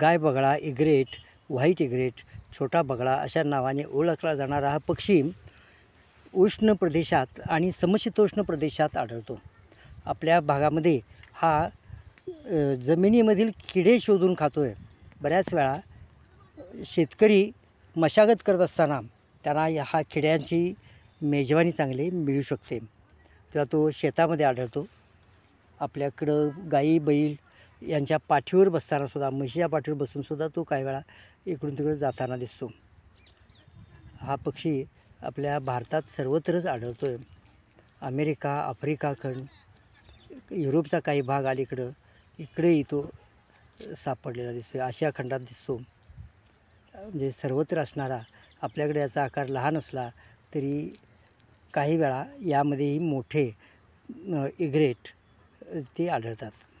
गाय बगळा egret white egret छोटा बगळा अशा नावाने ओळखला जाणारा हा पक्षी उष्ण प्रदेशात आणि समशीतोष्ण प्रदेशात आढळतो आपल्या भागामध्ये हा जमिनीमधील किडे शोधून खातो आहे बऱ्याच वेळा शेतकरी मशागत करत असताना त्यांना ह्या किड्यांची मेजवानी चांगली मिळू शकते तेव्हा तो शेतामध्ये आढळतो आपल्याकडं गाई बैल यांच्या पाठीवर बसतानासुद्धा म्हशीच्या पाठीवर बसूनसुद्धा तो काही वेळा इकडून तिकडे जाताना दिसतो हा पक्षी आपल्या भारतात सर्वत्रच आढळतो आहे अमेरिका आफ्रिका खंड युरोपचा काही भाग अलीकडं इकडेही तो सापडलेला दिसतो आहे आशिया खंडात दिसतो म्हणजे सर्वत्र असणारा आपल्याकडे याचा आकार लहान असला तरी काही वेळा यामध्येही मोठे इग्रेट ते आढळतात